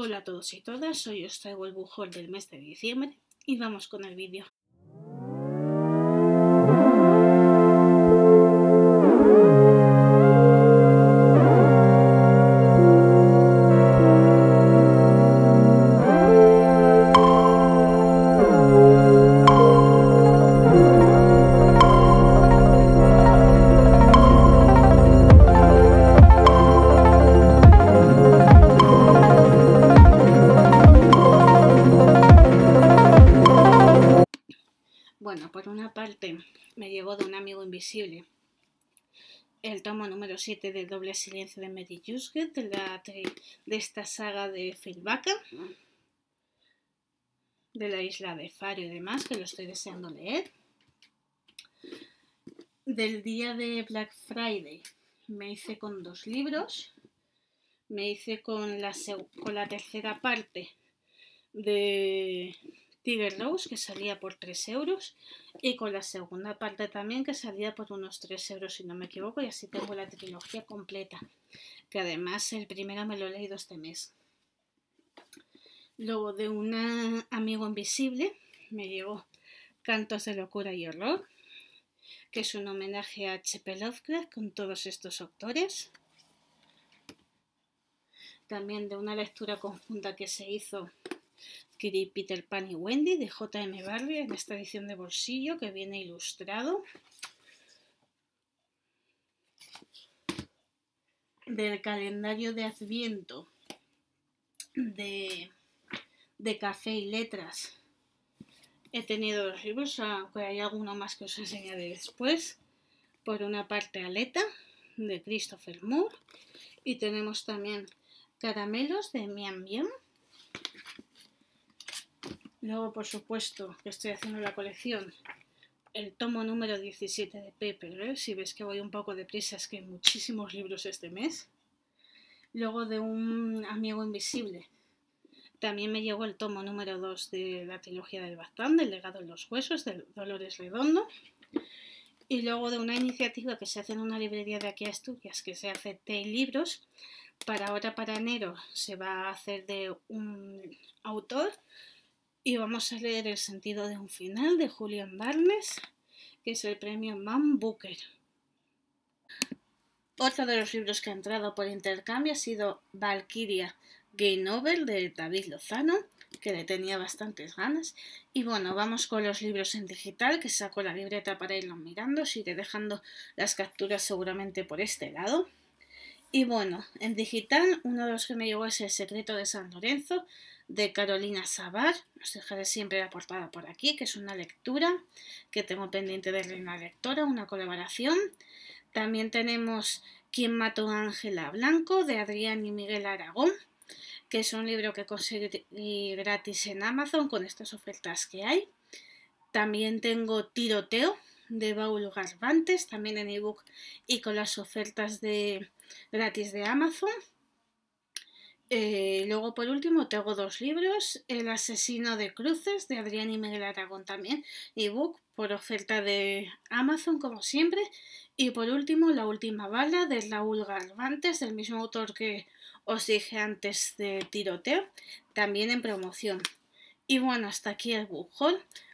Hola a todos y todas, hoy os traigo el Bujol del mes de diciembre y vamos con el vídeo. me llegó de un amigo invisible. El tomo número 7 del doble silencio de Mary Jusget, de, de esta saga de Philbacker, de la isla de Faro y demás, que lo estoy deseando leer. Del día de Black Friday me hice con dos libros. Me hice con la, con la tercera parte de Tiger que salía por 3 euros, y con la segunda parte también, que salía por unos 3 euros, si no me equivoco, y así tengo la trilogía completa, que además el primero me lo he leído este mes. Luego de un amigo invisible me llegó Cantos de locura y horror, que es un homenaje a H.P. Lovecraft con todos estos autores. También de una lectura conjunta que se hizo Kitty, Peter Pan y Wendy de J.M. Barrie en esta edición de bolsillo que viene ilustrado. Del calendario de Adviento de, Café y Letras. He tenido los libros, aunque hay alguno más que os enseñaré después. Por una parte, Aleta de Christopher Moore. Y tenemos también Caramelos de Mian Bien Luego, por supuesto, que estoy haciendo la colección, el tomo número 17 de Pepe, si ves que voy un poco deprisa, es que hay muchísimos libros este mes. Luego de un amigo invisible. También me llegó el tomo número 2 de la trilogía del Bastán, del legado en los huesos, de Dolores Redondo. Y luego de una iniciativa que se hace en una librería de aquí a Asturias, que se hace T libros, para ahora para enero se va a hacer de un autor y vamos a leer El sentido de un final de Julian Barnes, que es el premio Man Booker. Otro de los libros que ha entrado por intercambio ha sido Valkyria, Gay Novel de David Lozano, que le tenía bastantes ganas. Y bueno, vamos con los libros en digital, que saco la libreta para irnos mirando, os iré dejando las capturas seguramente por este lado. Y bueno, en digital, uno de los que me llegó es El secreto de San Lorenzo, de Carolina Sabar. Nos dejaré siempre la portada por aquí, que es una lectura que tengo pendiente de Reina Lectora, una colaboración. También tenemos Quién mató a Ángela Blanco, de Adrián y Miguel Aragón, que es un libro que conseguí gratis en Amazon con estas ofertas que hay. También tengo Tiroteo, de Baúl Garbantes, también en ebook y con las ofertas de gratis de Amazon. Eh, luego, por último, tengo dos libros: El asesino de cruces de Adrián y Miguel Aragón también, ebook por oferta de Amazon, como siempre. Y por último, La última bala de Raúl Garbantes, del mismo autor que os dije antes de Tiroteo, también en promoción. Y bueno, hasta aquí el book haul.